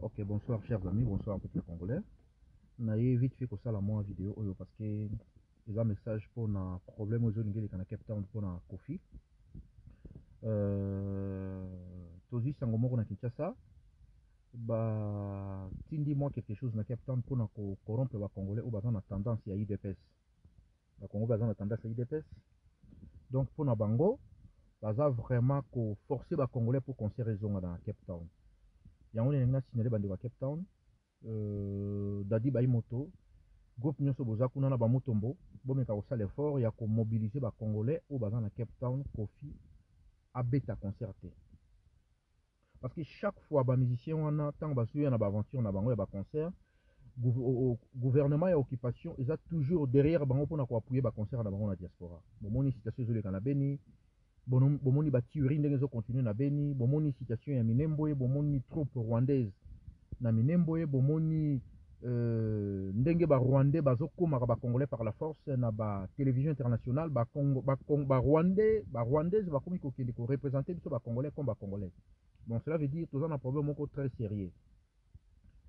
ok bonsoir chers amis bonsoir peuple congolais naye vite fait kosala mwa video oyo euh, parce que eza message mpona problème oyo ezolingeleka na cape town mpona kofi euh, tozwi sango moko na kinshasa batindi mwa quelque chose na cape town mpona kocorompre bacongolais oyo baza na tendance ya udps bacongolais baza na tendance ya udps donc mpona bango baza vraiment koforce bacongolais mpo concert ezonga na cape town yango nde ndenge nasinele bandeko ya cape town euh, dadi baimoto groupe nyonso boza kuna na bamotombo bomeka kosala effort ya komobilize bacongolais oyo baza na cape town kofi abeta concert te parce que chaque fois bamusicien wana ntango bazoya na baaventure na bango ya baconcert gouvernement ya occupation eza toujours derrière bango mpona koapuye baconcert na bango na diaspora bomoni situation ezoleka na beni bomoni batuerie ndenge ezokontinue na beni bomoni situation ya minemboye bomoni troupe rwandaise na minemboye bomoni euh, ndenge barwandais bazokomaka bacongolais par la force na batelévision internationale barwandais barwandaise bakomi kokende korepresente biso bacongolais comme bacongolais bon cela veut dire toza na problème moko très sérieux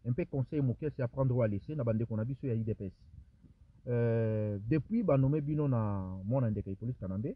mpe conseil mokese ya prendre o alese na bandeko na biso ya idps euh, depuis banome bino na mwana ndeke ipolitika na nde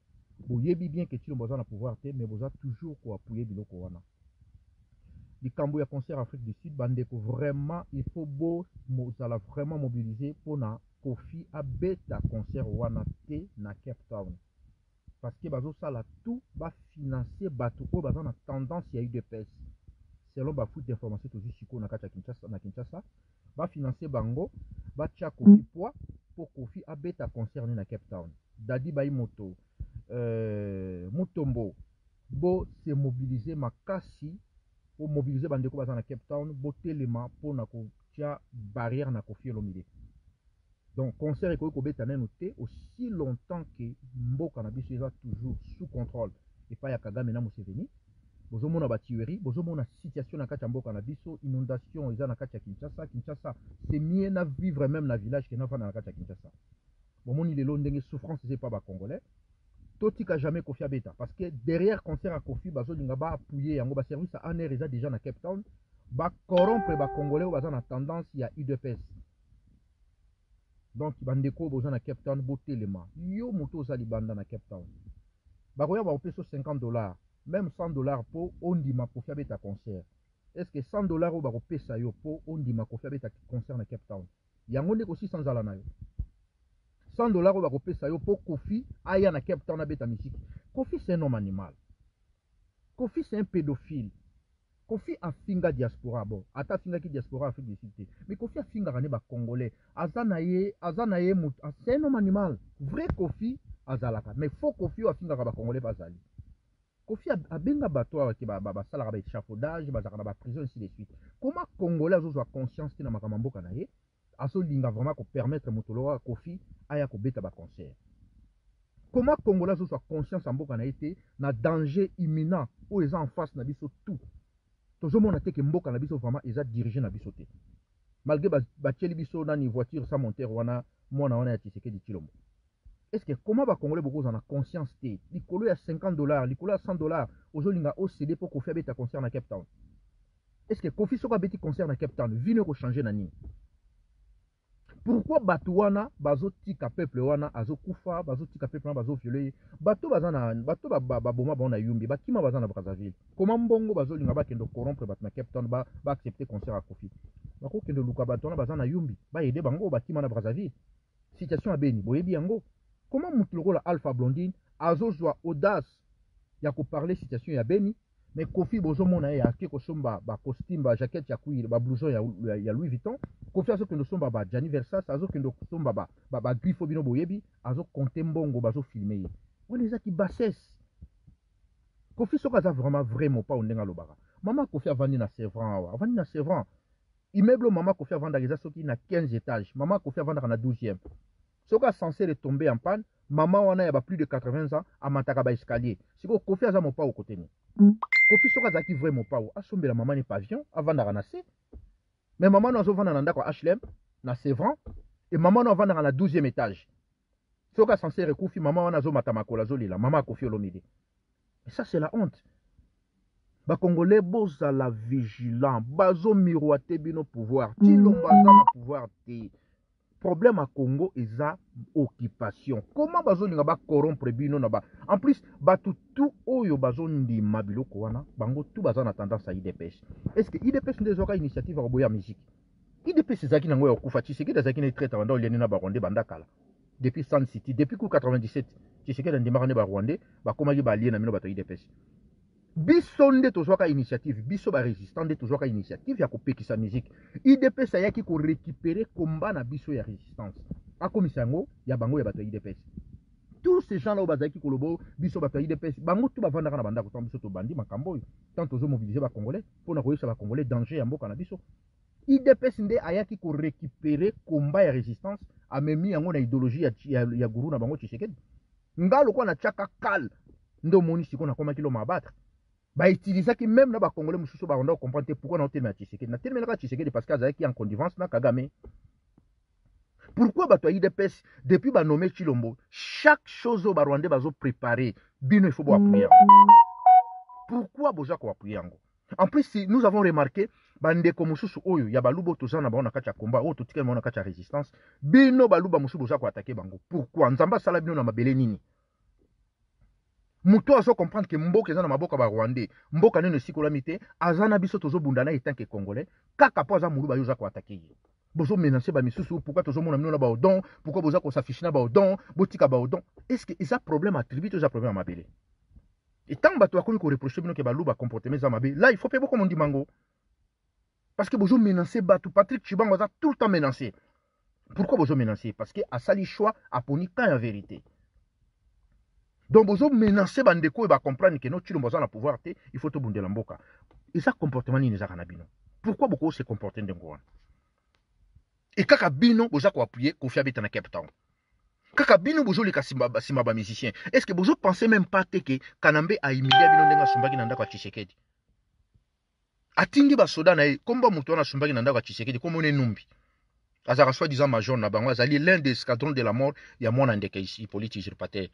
boyebi bien ke ntina boza na pouvoir te mais boza toujours koapuye biloko wana likambo ya concert afrique du sud bandeko vraiment il faut bozala vraiment mobilise mpona kofi abeta concert wana te na cape town parce que bazosala tout bafinanse bato oyo baza na tendance ya udps selon bafoute d'information tozwi sikoyo na kati na kinshasa bafinanse bango batya kofi poi mpo kofi abeta concert ne na cape town dadi bai moto Euh, motombo bose mobilize makasi bomobilize bandeko baza na cape town botelema mpona kotia barrière na kofi elomide donc concert ekoki kobeta nano te aussi longtemps ke mboka na biso eza toujours sous contrôle epai ya kagame na museveni bozomona batuerie bozomona situation na kati ya mboka na biso inondation eza na kati ya kinshasa kinshasa c'est mie na vivre même na village ke navanda na kati ya kinshasa bomoni lelo ndenge souffrance eza epa bacongolais totika jamais kofi abeta parce que derrière concert ya kofi bazolinga baapuye yango baservice ya aner eza déjà na cape town bakorompre bacongolais oyo baza na tendance ya udps donc bandeko oyo boza na cape town botelema yo moto oza libanda na cape town bakoya bakopesa so 50 dollar même 100 dollar mpo ondima kofi abeta concert est ce que 100 dollar oyo bakopesa yo mpo ondima kofi abeta concert na cape town yango ndeko si sanzala na yo 100 dollars oyo bakopesa yo mpo kofi aya na cape town abeta misiki kofi c'est un homme animal kofi c'est un pédophile kofi afinga diaspora bon ata afingaki diaspora afrique du sud te mais kofi afingaka ne bacongolais aza na ye aza na ye motu ah, c'est un homme animal vrai kofi azalaka mais faux kofi oyo afingaka bacongolais bazali kofi abenga bato oyo ke basalaka baéchafaudage bazalaka na baprison ainsi de suite koma congolais azozwa conscience te na makambo ya mboka na ye azolinga vraiment kopermettre moto loka kofi aya kobeta baconcert koma kongola azozwa conscience ya mboka na ye te na danger imminent oyo eza en face na biso tout tozomona te ke mboka na biso vraiment eza dirige na biso te malgré batieli biso nani voiture sa montere wana mwana wana ya tisekedi tilombo estce koma bakongole bokozala na conscience te likolo ya 50 dollar likolo ya 100 dollar ozolinga ocd mpo kofi abeta concert na cape town estce kofi soko abeti concert na cape town vino ekochange na nini pourquoi Batouana wana tika peuple wana bazo bazotika peuple wana bazo viole, bato baza bato baboma bon na yumbi bakima bazana na brazzaville comment mbongo bazolinga kendo corrompre bato na ba town accepter concert à kofi bakokende luka bato wana baza Yumbi yumbi bango bakima na brazzaville situation ya beni boyebi Comment comment le lokola alpha blondine joa audace ya parler situation ya beni mais kofi bozomona ye ake kosomba bacostume bajaquette ya cuire bablouson ya, ya louis vuitton kofi azokende kosomba bajani versas azokende kosomba bagriffe bino boyebi azokonte mbongo bazofilme ye wana ezaki bassesse kofi soki aza vraiment vrai mopa o ndenge alobaka mama kofi avandi na sevran awa avandi na sevran immeuble mama kofi avandaka eza soki na 15 étage mama kofi avandaka na 12e soki asenser etombe ya mpane mama wana ya baplus de 80 ans amataka baescalier sikoyo kofi aza mopa okotene ofisi soko azalaki vraiment pawa oh. la maman ne pavion avant na se me Mais maman azovanda na dans ya hlm na Et maman mama wana avandaka dans 12e étage soki maman ekufi mama La azomata makolo Maman mama akofi olomide mais ça c'est la honte la bozala vigilant miroate bino pouvoir ti lomba aza na pouvoir te problème à Congo est occupation. Comment bazolinga ba corrompre bino na ba En plus ba tout oyo de biloko wana bango tout baza na tendance à IDP. Est-ce que IDP nde ezoka initiative à boya musique IDPS ezalaki nango ya kokufa Tshisekedi azalaki na etraite banda oliani na barwandais banda kala depuis Sand City depuis ku 97 ba andimaka ba barwandais ba baalie na mino ba to IDP biso toujours ka initiative biso barésistant toujours ka initiative ya kopekisa y'a idps ayaki récupérer combat na biso ya résistance A komisango, ya bango ya bato idp idps tous ces gens-là oyo bazalaki biso bato ya idps bango tu bavandaka na bandako ntango biso tobandi makambo oyo ntango congolais, bacongolais mpona ba congolais danger ya mboka na biso idps nde ayaki récupérer combat ya résistance amemi yango na idéologie ya, ya, ya guru na bango tshisekedi nga na na tiaka kale nde na koma kilo lo mabattre pourquoi meme na pas mosusu bakonda kokomprendre te pourkui Na tshisekedi natelemelaka tshisekedi parce que qui en connivence na kagame pourquoi toi ya idps depuis nommé chilombo chaque chose oyo zo bazoprépare bino il faut appuyer pourquoi boza faut appuyer? en plus si nous avons remarqué comme mosusu oyo ya baluba toza na bango na kati ya komba oyo totikali na résistance bino baluba mosusu Pourquoi attaquer bango pourquoi nzamba asala na mabelé nini moto azo comprendre que mboka eza na maboko ya barwandais mboka une esikolami te Azana na biso tozobunda na que congolais kaka mpo aza moluba yo oza koatake ba misusu. Pourquoi tozo tozomona mino na baodon Pourquoi boza kosafishe na baodon botika baodon y a problème atribu y a problème ya mabele etango bato bakomi koreproche bino ke baluba comportement là il faut ifaut comme on dit parce que ba bato Patrick chibango a tout le temps menacé pourquoi menacé parce que sali choix aponi quand la vérité donc bozomenase bandeko comprendre que notre notilombo aza le pouvoir te il faut la mboka ça, comportement nini ezaka na bino pourquoi beaucoup se comporte ndenge Et Et kaka bino boza koappuye kofi abeta na cape kaka bino bozoleka nsima musicien. est ce que pensez même pas que ke a humilié bino ndenge asumbaki na ndako ya tshisekedi ba soda na ye komba moto wana asumbaki na ndako ya tshisekedi komona enumbi azalaka soi disant major na bango azali l'un des escadrons de la mort ya mwana ndeke ici politique repartait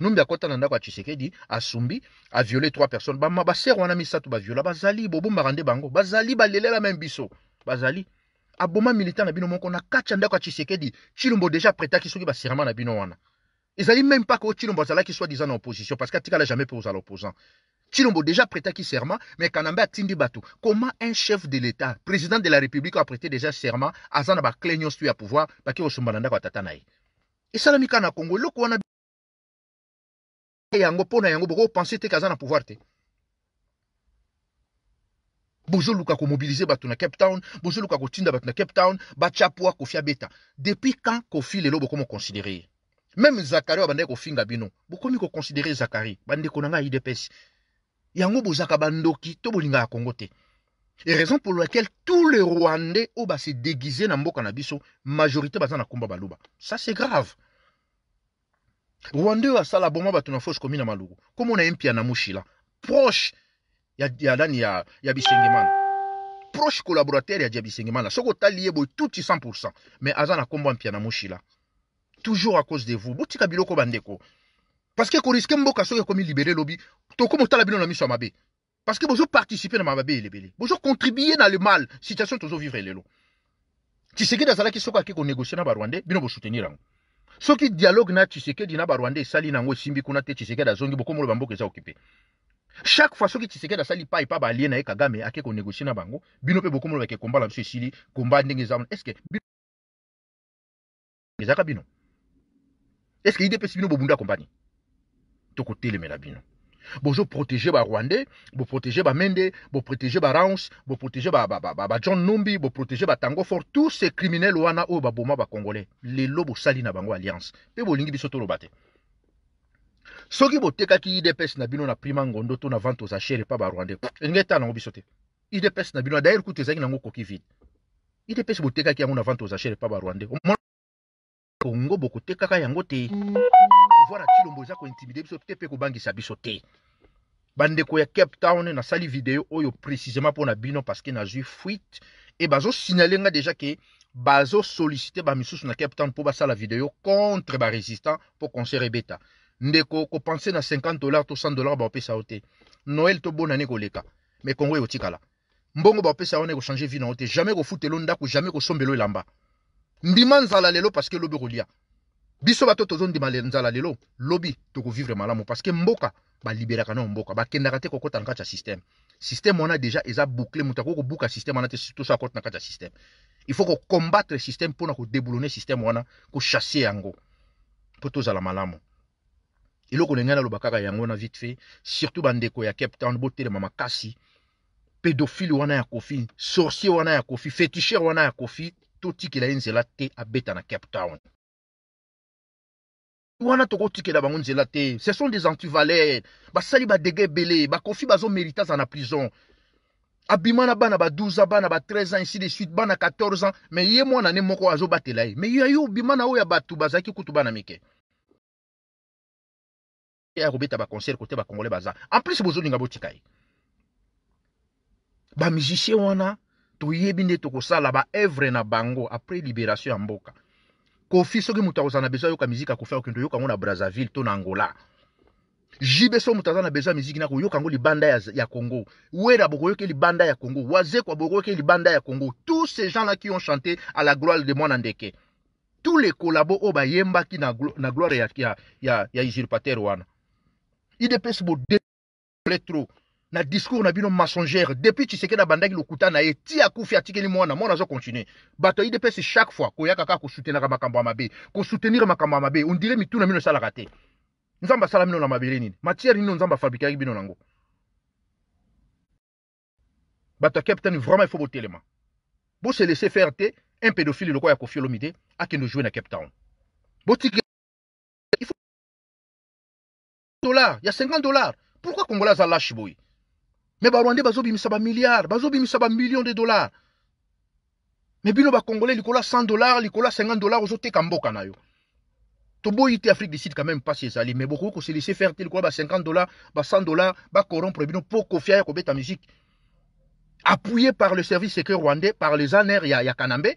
numbi akɔtana ndako ya tshisekedi asumbi a violé trois personnes bamba basere wana tuba viola. bazali bobo Zali bango bazali balelela même biso bazali aboma militaire na bino moko na kacha ya ndako ya tshisekedi tshilombo deja apretaki soki baserama na bino wana ezali même pas que tshilombo azalaki soi disant en opposition parce que l'a jamais mpe l'opposant. Chilombo déjà deja qui serment mais kanambe tindi batu. comment un chef de l'état président de la république a prêté déjà serment à ba bacle nyonso to ya pouvoir parce kosumbana au ya tata na Et na Congo, yango mpo na yango bokopense te kaza na pouvoir te bozoluka komobilize bato na cape town bozoluka kotinda bato na cape town batiapwa kofi abeta depuis quand kofi lelo bokomi koconsidere ye même zakari oyo bandeki kofinga bino bokomi koconsidere zakari bandeko na ngai idps yango bozaka bandoki to bolinga kongo te et raison pour laquelle tous les rwandais oyo base déguise na mboka na biso majorité baza na komba baloba ça c'est grave rwanda oyo asala boma bato na foshe komi na maluku komona ye mpia mushila proche ya, ya ya, ya bisengemana proche collaborateur ya dia bisengemana soko otali ye boye tuti 100 mais aza na kombo mushila toujours à cause de vous botika biloko bandeko parce que koriske mboka soki ekomi libere lobi tokomi otala bino na miso mabe parce que bozo participer na mabe elebele bozo contribuer na le mal situation tozo vivre lelo tisekedi azalaki soko ake konegocie na barwandais bino bosoutenir yango soki dialogue na tshisekedi na barwanda esali nango esimbi kuna te tshisekedi azongi bokomoloba mboka eza okipe chaque fois soki tshisekedi asali pa epa balie na ye kagame ake konegocie na bango bino mpe bokomoloba ke kombala biso esili komba ndenge eza wana ce ezaka bino estce idps bino bobunda kompani tokotelemela bino protéger Mende, bozoprotege barwandais boprotege bamende ba, ba, ba John numbi boprotege batango fort tous ces criminele wana ba Congolais, les lobos sali na bango alliance Pe bolingi biso toloba te soki botekaki idps na bino na prima ngondo to na vente aux achere pa barwandais elingi etala nango biso te idps na bino daire kutu ezalaki nango koki vide idps botekaki yango na vente aux pa ba barwandais congo bokotekaka yango te pouvoir ya ntilombo eza kointimide biso te bangi kobangisa biso te bandeko ya cape town na sali video oyo précisément pour na bino na nazwi fuite bazo déjà nga bazo ke ba bamisusu na cape town pour ba basala vidéo contre résistant pour concert e beta ndeko kopense na 50 dollar to 100 dollar baopesa Noël to noel tobona ne leka. me kongo e tikala. mbongo ba baopesa yo ko changer vie na ko foute londa ko jamais ko sombelo lamba N'dimanza nzala lelo parce que lobi kolia biso bato tozondima nzala lelo lobi tokovivre malamu parceke mboka balibelaka nao mboka bakendaka te kokɔta na kati ya systeme systeme wana deja eza boucle moto akoki kobuka systeme wana te surtout so akɔta na kati ya systeme il faut kocombattre systeme mpona kodeblone systeme wana kochasse yango mpo tozala malamu eloko ndenge naloba kaka yango na vite fait surtout bandeko ya cape town botelema makasi pédophile wana ya kofi sorcier wana ya kofi fétichere wana ya kofi totikela ye nzela te abeta na cape town wana tokotikela bango nzela te ce sont des antivalere basali badege ebele bakofi bazomerite aza na prison abima na bana ba 12 ans bana ba 13 ans ainsi de suite bana 14 ans me ye mwana ne moko azobatela ye me ye obima na oyo ya bato bazalaki kutu bana mike ya kobeta baconcert kote bakongole baza en plus bozolinga botika ye bamusicien wana toyebi nde tokosala baevre na bango après libération ya mboka kofi soki moto akozala na besoin ayoka miziki akofia okende oyoka yango na brazzaville to na angola jibe so moto aza na besoin miziki na koyoka yango libanda ya, ya congo wera bokoyoki libanda ya congo wazekwa bokoyoki libanda ya congo tous ces gens là qui ont chanté à la gloire de mwana ndeke tous les oba oh, yemba ki na, na gloire ya, ya, ya, ya usurpateur wana idps de trop na discours na bino mensongère depuis tu sais que tshisekedi abandaki lokuta na ye ti akufi atikeli mwana mwana azocontinue bato il dépense chaque fois koya kaka kosutenaka makambo ya mabe kosoutenir makambo on mabe mi mitu na bino esalaka te nzambe asala bino na mabele nini matière nini zamba afabrikaki bino nango bato ya captain vraiment faut botelema se laisser faire te un pédophile le quoi ya a olomide akende jouer na cape il y a 50 dollars pourquoi congolais a lâche boy mais les Rwandais, milliards, ils ont mis un millions de dollars. Mais les congolais ont ont 100 dollars, ils ont 50 mis ozoteka mboka na en toboyi te afrique du sud quand même ses alliés. Mais beaucoup de laisser faire laissent quoi, 50 dollars, 100 dollars, corrompre bino pour à la musique appuyé par le service secret rwandais par les aner ya, ya kanambe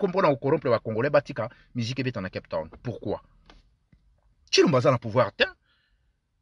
corrompu mpona congolais Ils ont musique est en cape town pourquoi nous aza le pouvoir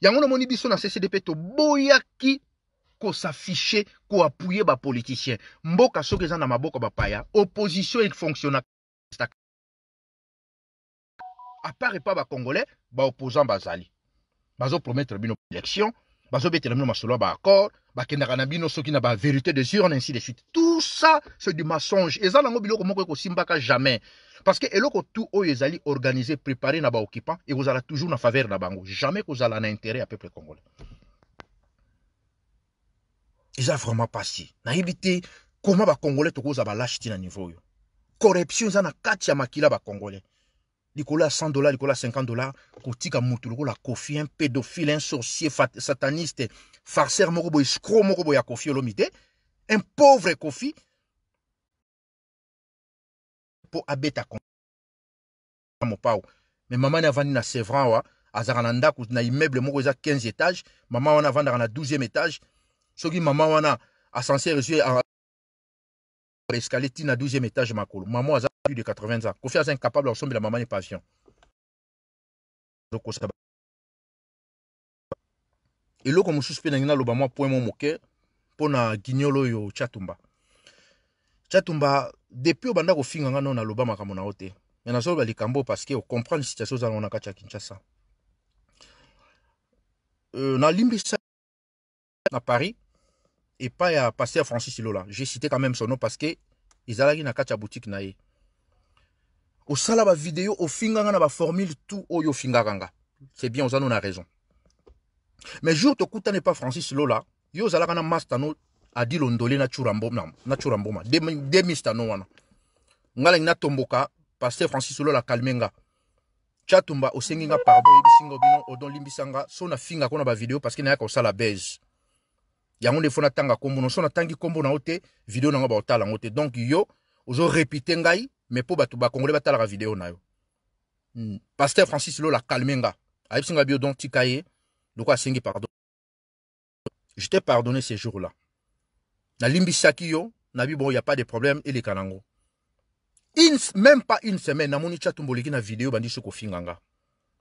yango qui biso na ccdp ko est ba politicien. mboka soki au na maboko paya, opposition efonctionnaka opposant epa bacongolais baopposant bazali bino bazobetela bino masolo ya accord bakendaka na bino soki na de des urnes ainsi de suite tout ça c'est du mensonge eza nango biloko moko ekosimbaka jamais parce que eloko tout oyo ezali organisé préparé na baoccupant ekozala toujours na faveur na bango jamais kozala na intérêt ya peuple congolais eza vraiment pasi nayebi te koma bacongolais tokozwa balâche ti na niveau oyo corruption eza na kati ya makila bacongolais likolo ya 100 dollars, likolo ya 50 dollars, kotika motu kofi un pédophile un sorcier sataniste farceur moko escroc, scro moko boy kofi olomi un pauvre kofi pour abeta ah, mopau me Maman maman avandi na sevran awa à na na immeuble moko à 15 étages. Maman, wana avandaka na 12e étage maman mama wana ascenseur reçu escalier tina 12e étage makolo maman a plus de 80 ans kofi aza incapable ya kosombela mama ne pavillon eloko mosusu comme nangi naloba pour point moquer pour la guignol yo chatumba chatumba depuis obanda comme on a ôté makambo na yo te parce nazoloba likambo parceke ocomprendre situation ozala ngo na kati ya kinshasa euh, nalimbisa à paris et pas à pasteur Francis Lola. J'ai cité quand même son nom parce que ezalaki na kati ya boutique na ye vidéo au ofinganga la formule tu oyo yo nga c'est bien on a raison mais jour n'est pas francis lola yo ozalaka na masta no adi londole na na mboma ma demi no wana Ngala langi tomboka pasteur francis lola kalmenga nga tomba au nga pardon oyebisi nga so na finga kona so parce kuna n'y na nayaka sala bez yango nde fo natanga Kombo non so natangi na yo te video nango baotala yango te donc yo repite ngai me mpo bato bakongole batalaka video na yo mm. paster francis lola Kalmenga. nga ayebisi nga bio don tika ye loko asengi pardon je te pardonné ce jour là nalimbisaki yo nabi bon ya pas de problème eleka nango une, même pas une semaine namoni tia tumboleki na video bandisi kofinga nga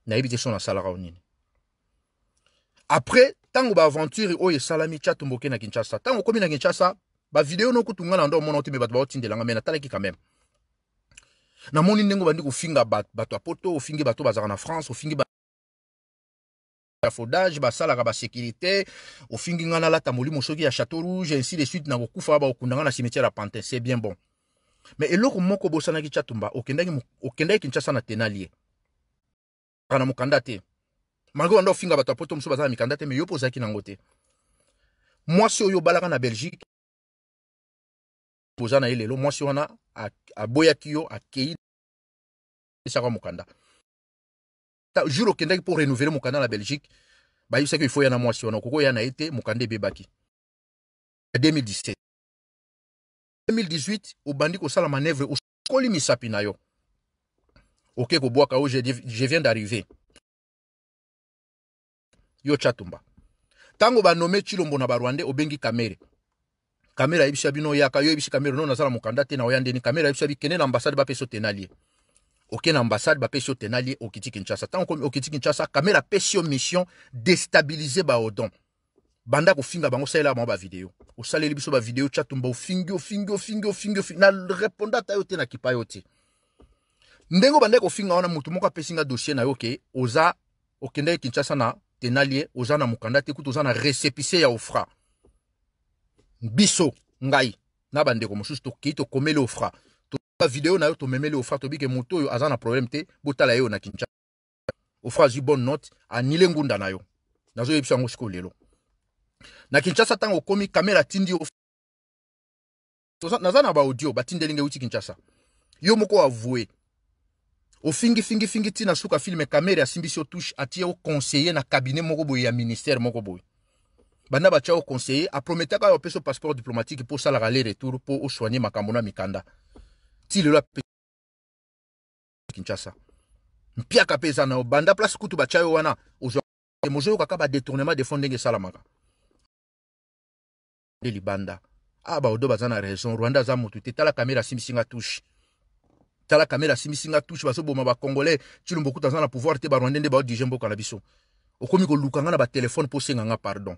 nayebi te so nasalaka après ntango baaventure oyo oh, esalami salami tomboke na kinshasa Tango okomi na kinshasa vidéo nokutunga na ndo omona ba me bato baotindelanga tala ki quand même namoni ndenge obandi kofinga bato ya poto ofingi bato bazalaka na france ofingi sécurité basalaka finger ofingi ngai nalata molimo soki ya chateau rouge ainsi de suite ba okundanga na cimetière ya pantin c'est bien bon me eloko moko obosanaki chatumba, tumba okendaki kinshasa na tenalie na mukanda. te malgré banda ofinga bato ya poto mosusu baza na mikanda te me yo mpo ozalaki nango te mwasi oyo obalaka na belgique poza na Boyakio lelo mwasi wana aboyaki yo akei esaka mokanda jour pour renouveler mon mokanda na belgique bayebisaki ifo ya na mwasi wana okoki oya na été te mokanda ebebaki 2017 2018 obandi kosala manevre au misapi na yo oke kobwaka oyo je viens d'arriver yo chatumba Tango ba banome chilombo na barwande obengi kamere kamere ayebisi ya bino oyaka yo oyebisi kamere no nazala te na oyande ni kamere ayebisi ya bikende na ambasade bapesi yo te nalie na ambassade ba yo te nalie okiti kinchasa tango okomi okiti kinchasa kamere apesi mission déstabiliser ba odon banda finga bango osalela ba bavideo osaleli biso vidéo, chatumba o fingo fingo fingo fingo na répondant ta yo na kipa yo Ndengo ndenge obandaki kofinga wana motu moko dossier na yo Oza oza okendaki kinchasa na tenalie oza na Mukanda, te kutu oza na ya ofra biso ngai na bandeko mosusu tokei tokomeli ofra ba video na yo tomemeli ofra tobike moto yo aza na probleme te botala ye na kincha. ofra zi bonne note anile na yo nazoyebisa yango sikoyo lelo na kinshasa ntango komi kamera tindi yo toza na baaudio ba tindelinge uti kinchasa. yo moko avue ofingifingifingi ntina suka filme kamere asimbisi yo touche atie conseiller na cabinet moko boye ya ministère moko boye banda batia oconseiller aprometaka oyo apesa passeport diplomatique mpo osalaka aller retour mpo osoigne makambo na mikanda ti lelo kinshasa mpiaka mpe eza na yo banda place kutu batia yo wana ozoyokaka badetournement de fond ndenge esalamaka nde libanda ah baodo baza na raison rwanda aza motu te tala kamere asimbisinga touche tala kamera simisinga touche baso boma ba congolais na pouvoir te barwandais nde baodirige mboka na biso okomi ko lukanga na ba téléphone pour pardon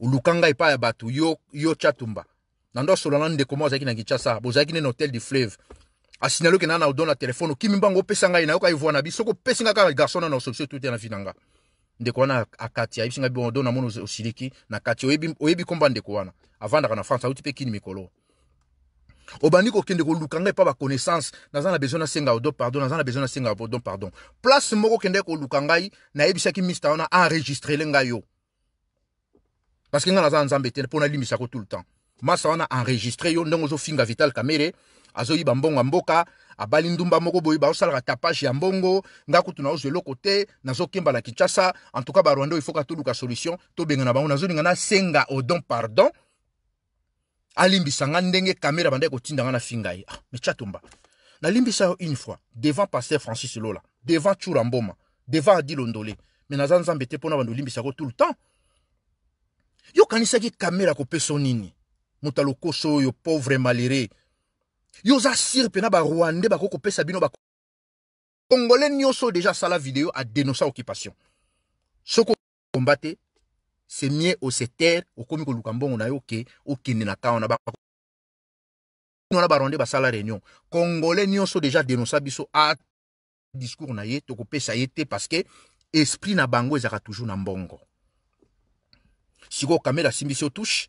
lukanga est pas ya yo, yo chatumba na ndo de na ndeko moko azalaki na kinshasa bozalaki hotel du fleuve asinali okenda na odona téléphone. okimi mbango opesa na biso kopesi nga dans garson na na osolution tu na finanga na nga ndeko wana akati ayebisi ngai biodona mona osiliki na kati oyebi komba ndeko wana na france auti peki kini mikolo obandi kokende koluka ngai connaissance, baconnaissance naza na besoin singa odo pardon naza na besoin singa odo pardon place moko kende koluka ngai nayebisaki mista wana enregistrele ngai yo parceke ngai naza nzambe te mpo misako tout le temps masa wana enregistre yo ndenge ozofinga vital kamere azoyiba mbongo ya mboka abali ndumba moko boye baosalaka tapage ya mbongo nga kutu Kimba eloko te nazokemba na kinshasa en tout cas barwanda oyo ifoka toluka solution tobengana bango nazolinga nasenga odon pardon Alimbi nga ndenge kamera bandai kotinda nga na fi ngai ah, me tiatumba nalimbisa yo une fois devant pasteur francis lola devant chura mboma devant adi londole me naza nzambe te mpona bando olimbisako tout le temps Yo kanisaki kamera kopesa yo nini moto alokoso oyo pauvre malere yo oza sire mpe na barwande bakoki kopesa bino bakongole nyonso deja asala video adenosa occupation soko okomba o se terre o mbongo na yo ke okende na ka wana na baronde basala réunion congolais so déjà dénonsa biso a discours na ye ça ye te parce que esprit na bango zaka toujours na mbongo vous kamela simbi so touche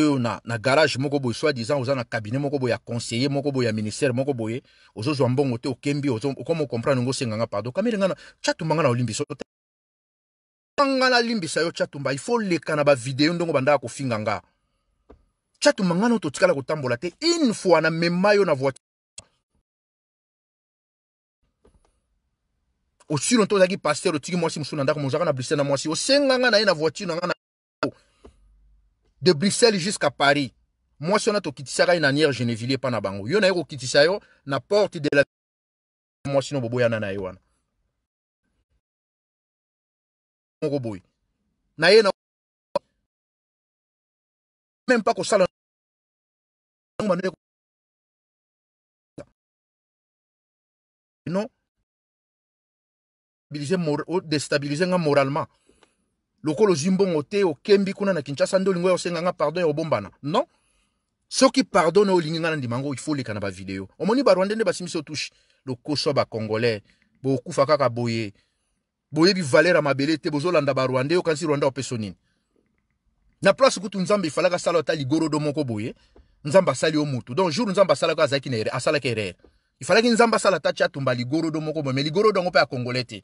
oyo na, na garage moko boye soit disant oza na cabinet moko boye ya conseiller moko boye ya ministère moko boye ozozwa mbongo te okembi okoma okomprendre ngo osenganga pardon kamele nga na na te mpanga nalimbisa yo chatumba ifo oleka na video ndongo bandaka kofinga nga chatumba ngai no totikala kotambola te une fois na mema yo na voiture osilo nto ozalaki paster otiki mwasi mosusu na ndako mozalaka na bruxelles na mwasi osenganga na ye na voiture na nga na de bruxelles jusqu'à paris moi mwasi wana tokitisaka ye na niere genevillier mpa na bango yo na ko kokitisa yo na porte de la mwasi no boboyana na ye wana na même pas salon. non oh, déstabilise nga moralement lokola kembi mbongo te kembi, kuna na kinshasa nde olingi au pardon ya obombana non soki pardon oh, olingi nga il faut les canabas vidéo. Au moni omoni ne au touche. Le lokoso ya congolais beaucoup faka boyebi valer à mabele te bozolanda barwanda okanisi rwanda opeso nini na place kutu nzambe efalaka asala ata do moko boye nzambe asali yo mutu donc jour nzambe asalaka azalaki na il fallait que nzambe ta ata ti atumba do moko boye me ligorodo yango mpe ya congolais que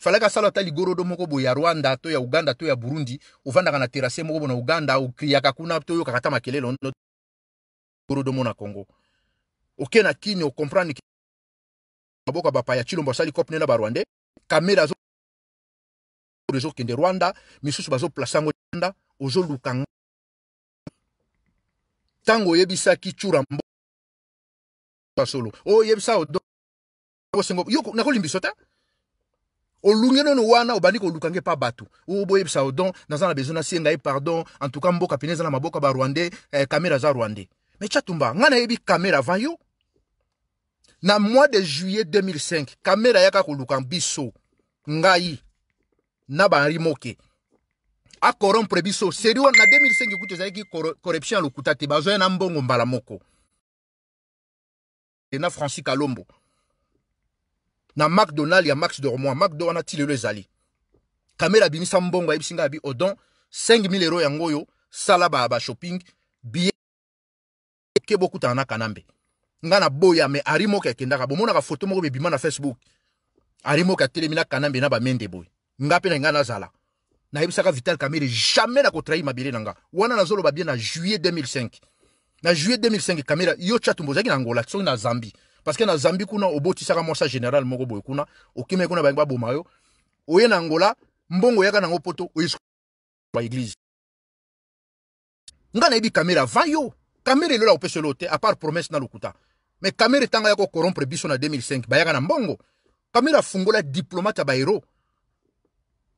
efalaki asala ligoro do moko boye ya rwanda to ya uganda to ya burundi ovandaka kana terase moko boye na uganda okriaka kuna to yo kakata makelele ono goro mo na congo ok na kini ya chilombo asali copne na ezokende rwanda misusu bazoplace yango rwanda Tango yebisa ki cura basolo oyebisa oh, nakolimbisa te olungi nano wana ko koluka pa mpa bato oboyebisa odon naza na besoin nasie ngai pardon en tout cas mboka pene la na maboka barwandais eh, kamera za rwandais mais chatumba ngana nayebi kamera avant yo na mois de juillet 2005 kamera ko koluka biso ngai na moke A corrompre biso serio na 2005 kutu ezalaki corruption lokuta te bazwa na mbongo mbala moko na francis kalombo na macdonald ya max dormois McDonald a ti zali zali. kamera Bimi mbongo ayebisi bi abi odon 5000 euros yango yo, sala shopping, ba billet ke na kanambe nga na boya me ari moko bomona ka photo moko bima na facebook ari moko atelemi na kanambe na mende nga zala. na hibisa saka vital kamere jamais na mabele na nanga. wana zolo bien na juillet 2005 na juillet 2005 camera yo chatumba ozalaki na angola soki na Zambi. parceke na zambie kuna obotisaka mwasa general moko boye kuna okime kuna bayengi bomayo. yo oye na angola mbongo oyaka nango poto oyesuba église nga nayebi kamera va yo Kamere lola akopesa lote, apart promesse na lokuta me Kamere tanga ya korompre biso na 2005 bayaka na mbongo kamera afungola diplomate ya bairo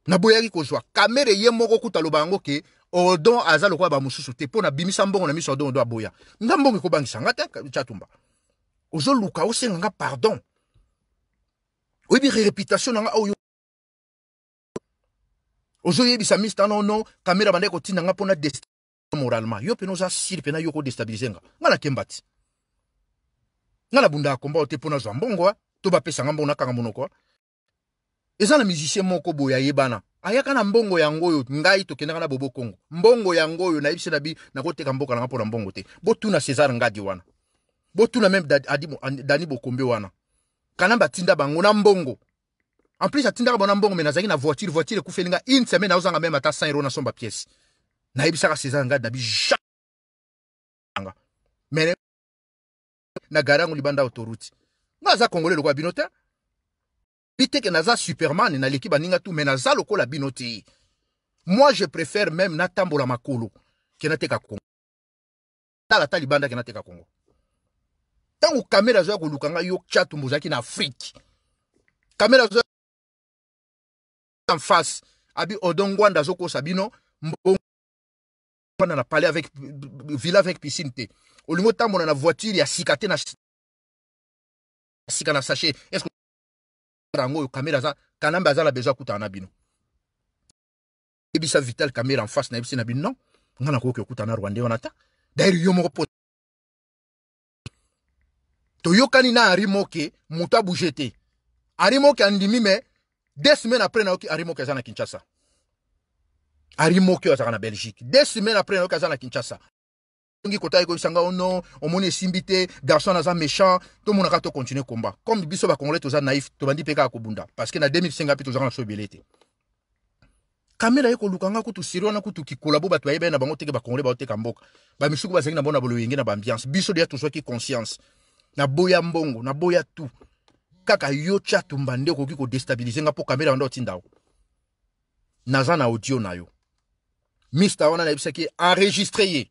Na boyari kozwa kamere ye moko kuta ke odon aza ba bamosusu te mpo mbongo na miso ya dondo aboya nga mbongo ekobangisa nga te chatumba luka o nga pardon oyebi rereputation na nga oyo ozoyebisa non nono kamera ko tina nga mpona moralement yo mpena sir pe na yo nga nga nakemba kembati nga bunda ya komba o te pona nazwa mbongo ah. to pesa nga monoko eza na musicien moko boye yebana. ayaka na mbongo yango oyo ngai kenaka na bobo kongo mbongo yango na nayebisi na bi nakoteka kamboka nanga na mbongo te na césar ngadi wana botuna meme dani bokombe wana kana tinda bango na mbongo en plus atinda bango na mbongo me na voiture voiture kufelinga nga une semaine aozanga meme ata 5 euro Na piese nayebisaka césar ngadi na bi janga na gari libanda autoruti nga aza za bi te naza superman naleki baninga tu me naza lokola bino te moi je préfère même natambola makolo ke n'a kongo tala ta libanda ke teka kongo ntango kamera azoya koluka ngai yo chatu muzaki na afrike kamera azoya en face abi odongwanda sabino mbongo mbongwana na parlé avec villa avec piscine te olingi on na voiture ya a te na Est-ce que ça oyo kamera la kanambe aza na beza kutana na bino vital kamera en face na pas na bino non on nakoyoki okutana na rwanda wana ta d'ailleurs yo moko to toyokani na ari moke moto en ari moke andimi me deux semaines après ok ari à na kinshasa ari moke oyo na belgique deux semaines après ok za na kinshasa tongi kota ekoyisanga ono omoni esimbi te garçon aza méchant monaka tomonaka continuer combat comme biso bacongolais toza naïf tobandi mpe kaka kobunda parceke na 2005 mpe tozanga na so ebele te kamera ye koluka nga kutu siri ko tu kikola bo bato bayebai na bango teke ba baoteka mboka ba bazangi na bango na boloyenge na baambiance biso deya tozwaki conscience na boya mbongo na boya tu kaka yo tya tumba nde okoki kodestabilize nga mpo kamera wanda otindao naza na audio na yo mista wana nayebisaki enregistre ye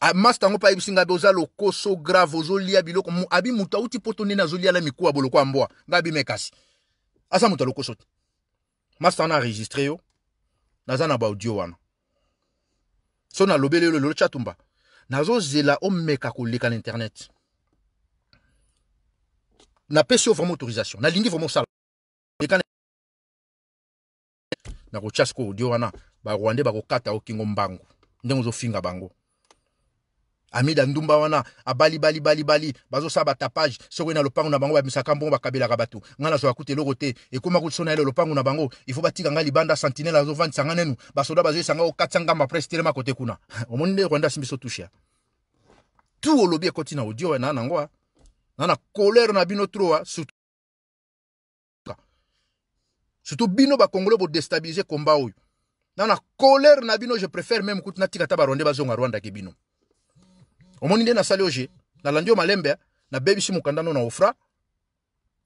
amasta yango mpa ayebisi oza lokoso grave ozolia biloko abi muta auti mpo na ndeni azolia la mikuwa boloko mbwa ngai asa aza masta yo naza na baudio wana so lo chatumba. Nazo zela na internet yo vraiment autorisation lingi vraiment na nakotya sikoyo audio wana kingombango. bango amida Ndumbawana, wana abali bali bali bali ba tapage, so na lopango na bango babmisaka mbongo bakabelaka kabatu. ngai so akute eloko rote, e na ele na bango ifo libanda sentinele azovandisa ngai nenu basoda bazoyesa ngai okatia ngamba apres telema kote kuna omoni rwanda asimbi so touche. tu olobi ekoti na audio eh, na nango ah. na na kolere na bino troa ah, surtout bino bakongole bodestabilize komba oyo na na kolere na bino je préfère même tika natika ata baronde bazonga rwanda omoni nde nasali oje nalandi yo malembe nabebisi mokanda no na ofra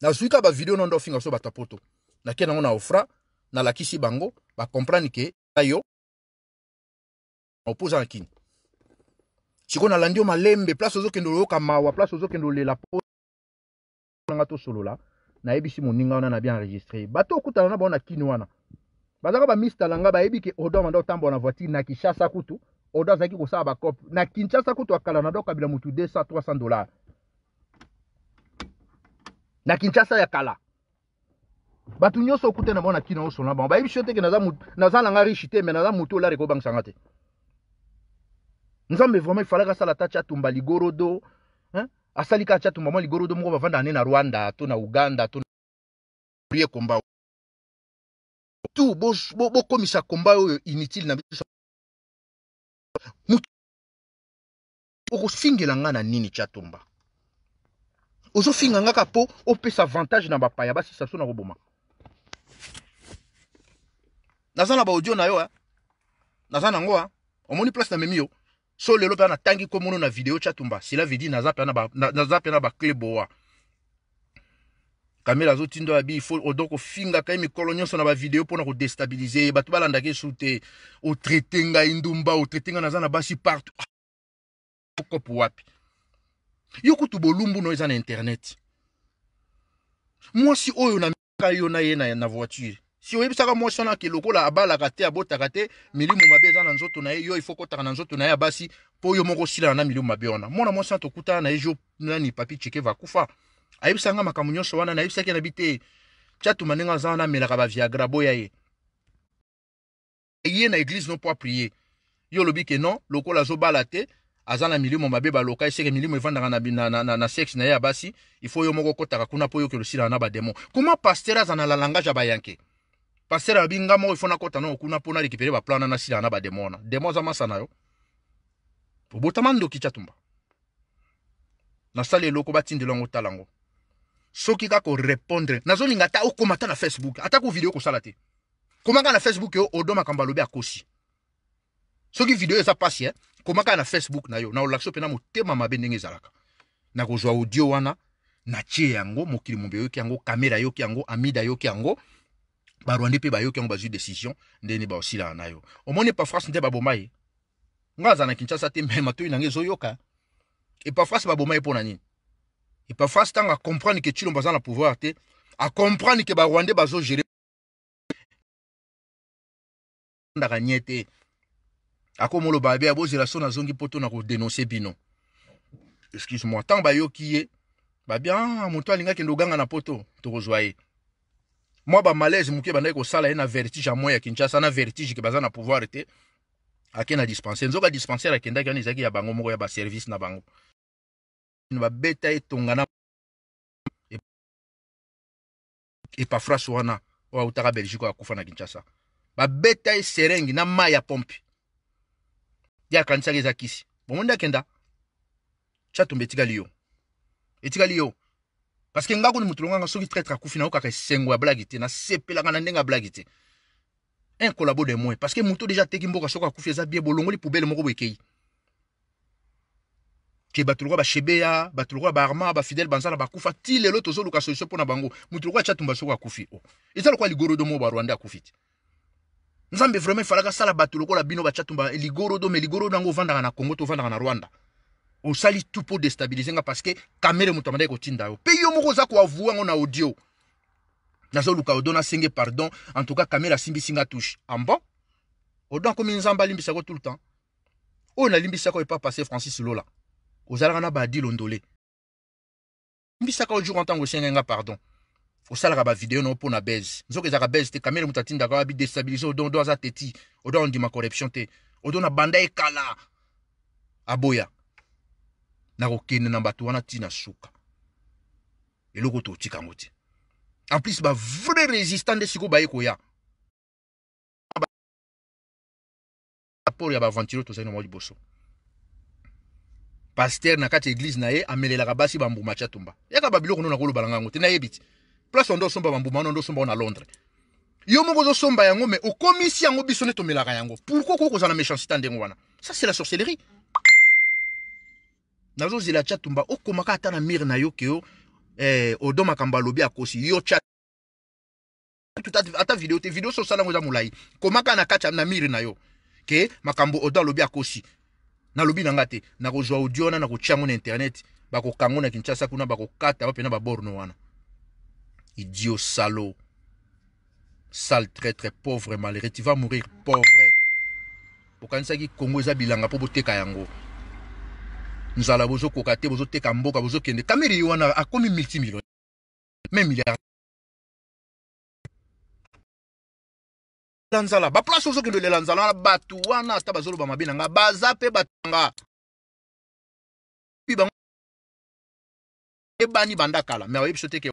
nazwi ka bavideo no nde ofinga so bato apoto nakei nango na ofra nalakisi bango bakomprendre ke na yo opoza na kini sikoyo nalandi yo malembe place ozokende oyoka mawa place ozokende olela ponanga tosolola nayebisi moninga wana na bien enregistre bato okutana na bango na kini wana bazalaka bamistala nga bayebi ke odo odomanda otambola na voiture na kishasa kutu odo azalaki kosala bacope na kinshasa kutu akala na doko abila motu 200 300 dollar na kinshasa ya kala bato nyonso okutana bango na kina osolo na bango bayebi so teke naza nanga riche te me naza motu olare kobangisanga te nzambe vraiment ifalaki asala ta ti atumba ligorodo asali kaka ti atumba mwa ligorodo moko bavanda ane na rwanda to na uganda to komba tu bokomisa bo, bo, komba oyo inutile na biso okosingela nga na nini chatumba. ozofinga nga kapo mpo opesa avantage na bapaya basisa so na roboma. Nazana na audio na yo Nazana hein. naza hein. omoni place na memio yo so lelo tangi ko komono na video chatumba sila vidi naza mpe na bacle boa kamela tindo ya abi ifo odoko finga ye mikolonyo na vidéo video nous déstabiliser. bato balandaka esu te Au ngai ndumba indumba, naza na basi partout kopo wapi yo no na internet Moi oyo oh, nameka yo na yena na, na voiture si oyebisaka le sona ake lokola abala te abota te milimu mabe mais na nzoto na il faut ko kotaka na nzoto na ye abasi po yo moko sila na milimu mabe wana moi mwasi wana na ejo nani papi chekeva akufa ayebisanga makambo nyonso wana na nabi chatu manenga za zana wana la baviagra boya ye ye na église no po prier yo olobi ke non lokola azobala te aza na milimo mabe baloka eseke milimo evandaka na, na, na, na, na sexe na ye ya basi ifo yo moko okotaka kuna mpo la osilaka na bademo a paster aza na lalangage ya bayanke paster abi nga moko ifo na na bademo demo aza masa na yo obotama ndoki nasala eloko batindela yango otala soki kaka nazolinga ata okoma ata na facebook atako video te komaka na facebook yo odo makambo alobi akosi soki video eza hein? Comme quand na facebook na yo na olakisa mpena motema mabe ndenge ezalaka na kozwa audio wana natie yango mokili mombe yoki yango kamera yoki yango amida yoki yango barwandi mpe bayoki yango bazwi décision ndeni baosilaka na yo omoni epafrance nde baboma ye nga azala na kinshasa te me matoi nange ezoyoka epafrance baboma ye mpo na nini epafrance ntango acomprendre ke aza na pouvoir te acomprendre ke barwande bazogere ndaka nye te molo babe la la sona zongi poto na dénoncé bino excuse moi Tant ba yo est babi ah, moto linga ende na poto tu ye Moi malaise mouke bandaki ko sala na vertige à moi ya kinshasa na vertige ke baza na pouvoir te Akena na dispensaire nzoka dispensaire akendaki wana ya bango moko ya service na bango babeta pas epafras wana oyo autaka belgique oyo akufa na kinshasa beta e serengi na Maya pompi yakanisaka eza kisi bomondi kenda. chatumba etikali yo etikali yo parceke ngako kuni moto longanga soki traître kufi na yo kaka esengo ya blage te nasepelaka na ndenge ya blage te un collabo de moins parceke muto deja ateki mboka soki za eza bolongo li poubele moko boekei ke ba lokola bashebeya ba arma, ba fidel, banzala bakufa ti lelo tozoluka solution mpo na bango moto lokola chatumba soki akufi o oh. eza lokola ligorodo moko barwanda akufi te nzambe vraiment efalaka asala bato lokola bino batya ligoro do me ligorodo yango ovandaka na congo to ovandaka na rwanda osali tu mpo destabilize nga parce que kamere moto ko tinda yo mpe yo moko ko avua ngo na audio nazoluka odona singe pardon en tout cas kamere simbi singa touche odona ah odon akomi nzambe alimbisako tout le temps oyo e pas passer francis lola ozalaka na badilondole jour en ntango osengai nga pardon osalaka bavideo na yo mpona bese nzoki ezalaka bese te kamere moto atindaka wa bidestabilize odo odo aza teti odo ma corruption te odo na banda ekala aboya nakokende na bato wana na suka eloko totika yango te en plus bavrai résistant nde sikoyo baye koya rapport ya baventuro tozali na mwa liboso pasteur na kati ya na ye amelelaka basi bambuma tia tumba yaka babiloko nona nakolobalanga yango te nayebi ti place wana osomba bambuma wana ondosomba wana londres yo moko somba yango me okomisi yango biso nde tomelaka yango pourquoi na méchancité ndenge wana ça c'est la sorcellerie la chatumba, tumba komaka ata na mire na yo ke yo eh, odo lobia alobi akosi yo tya ata video te video so osala yango eza molai komaka na kati na mire na yo ke makambo odo lobi akosi na na nga te nakozwa audio na ko na internet bako kangona kinchasa kuna kata bapena baborno wana idiot salaud, sale très pauvre malheureux, tu vas mourir pauvre. kongo bilanga mpo boteka yango nzala bozokoka te bozoteka mboka bozokende kameri ye a akomi multimillionnaire me milliard milliards. L'anzala, ozokende place aux wana de l'anzala, baza pe batanga pi ebani banda kala me teke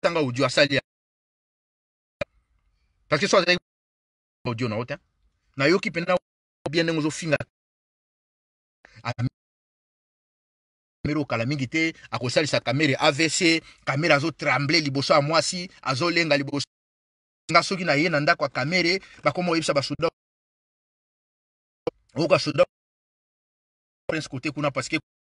tanga audio asali parce que so azali audio na ota nayoki mpena bien ndenge ozofinga ah, kamere okala mingi te akosalisa kamere avc kamere azotramble liboso ya mwasi azolenga liboso nga soki na ye na ndako ya kamere bakoma oyebisa basoda oyoka soda prince kote kuna parce que